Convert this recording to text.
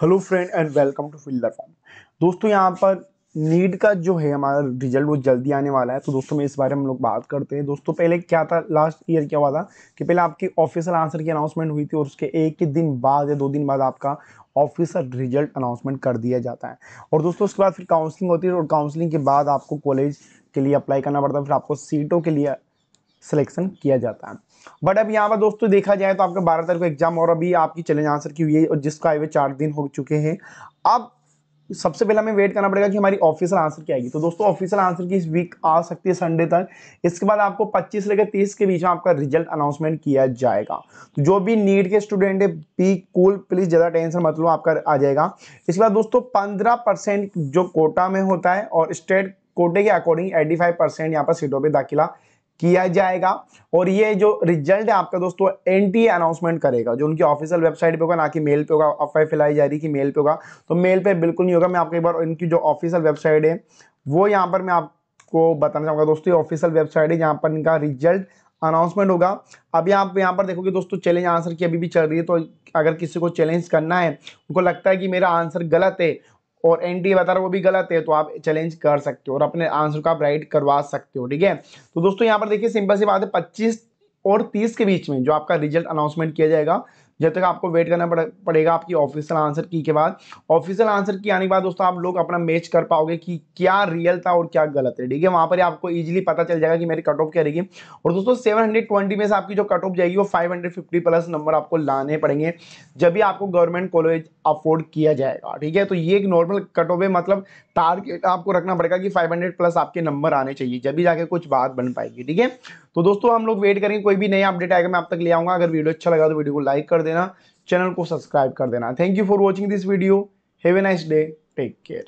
hello friend and welcome to फिल्डर form दोस्तों यहाँ पर नीट का जो है हमारा रिजल्ट वो जल्दी आने वाला है तो दोस्तों में इस बारे में हम लोग बात करते हैं दोस्तों पहले क्या था लास्ट ईयर क्या हुआ था कि पहले आपकी ऑफिशियल आंसर की अनाउंसमेंट हुई थी और उसके एक ही दिन बाद या दो दिन बाद आपका ऑफिसर रिजल्ट अनाउंसमेंट कर दिया जाता है और दोस्तों उसके बाद फिर काउंसलिंग होती है और काउंसलिंग के बाद आपको कॉलेज के लिए अप्लाई करना पड़ता है फिर आपको सीटों के लिए सिलेक्शन किया जाता है बट अब यहाँ पर दोस्तों देखा जाए तो आपका बारह तारीख को एग्जाम और अभी आपकी चैलेंज आंसर की हुई है और जिसका आए हुए चार दिन हो चुके हैं अब सबसे पहले हमें वेट करना पड़ेगा कि हमारी ऑफिशियल आंसर क्या आएगी तो दोस्तों ऑफिशियल आंसर की इस वीक आ सकती है संडे तक इसके बाद आपको 25 लेकर 30 के बीच में आपका रिजल्ट अनाउंसमेंट किया जाएगा तो जो भी नीट के स्टूडेंट है कूल प्लीज ज़्यादा टेंशन मत लो आपका आ जाएगा इसके बाद दोस्तों पंद्रह जो कोटा में होता है और स्टेट कोटे के अकॉर्डिंग एटी फाइव परसेंट यहाँ पर सीटों पर दाखिला किया जाएगा और ये जो रिजल्ट है आपका दोस्तों एनटी अनाउंसमेंट करेगा जो उनकी ऑफिशियल वेबसाइट पे होगा ना कि मेल पे होगा अफवाह फैलाई जा रही कि मेल पे होगा तो मेल पे बिल्कुल नहीं होगा मैं आपको एक बार इनकी जो ऑफिशियल वेबसाइट है वो यहाँ पर मैं आपको बताना चाहूँगा दोस्तों ये ऑफिशियल वेबसाइट है जहाँ पर इनका रिजल्ट अनाउंसमेंट होगा अभी आप यहाँ पर देखोगे दोस्तों चैलेंज आंसर की अभी भी चल रही है तो अगर किसी को चैलेंज करना है उनको लगता है कि मेरा आंसर गलत है और एन बता रहा वो भी गलत है तो आप चैलेंज कर सकते हो और अपने आंसर को आप राइट करवा सकते हो ठीक है तो दोस्तों यहाँ पर देखिए सिंपल सी बात है पच्चीस और तीस के बीच में जो आपका रिजल्ट अनाउंसमेंट किया जाएगा जब तक आपको वेट करना पड़े, पड़ेगा आपकी ऑफिशियल आंसर की के बाद ऑफिशियल आंसर की आने के बाद दोस्तों आप लोग अपना मैच कर पाओगे कि क्या रियल था और क्या गलत है ठीक है वहां पर आपको इजीली पता चल जाएगा कि मेरी कट ऑफ क्या रहेगी और दोस्तों सेवन में से आपकी जो कट ऑफ जाएगी वो फाइव प्लस नंबर आपको लाने पड़ेंगे जब भी आपको गवर्नमेंट कॉलेज अफोर्ड किया जाएगा ठीक है तो ये एक नॉर्मल कट ऑफ है मतलब टारगेट आपको रखना पड़ेगा कि हंड्रेड प्लस आपके नंबर आने चाहिए जब भी जाके कुछ बात बन पाएगी ठीक है तो दोस्तों हम लोग वेट करेंगे कोई भी नया अपडेट आएगा मैं आप तक ले आऊंगा अगर वीडियो अच्छा लगा तो वीडियो को लाइक कर देना चैनल को सब्सक्राइब कर देना thank you for watching this video have a nice day take care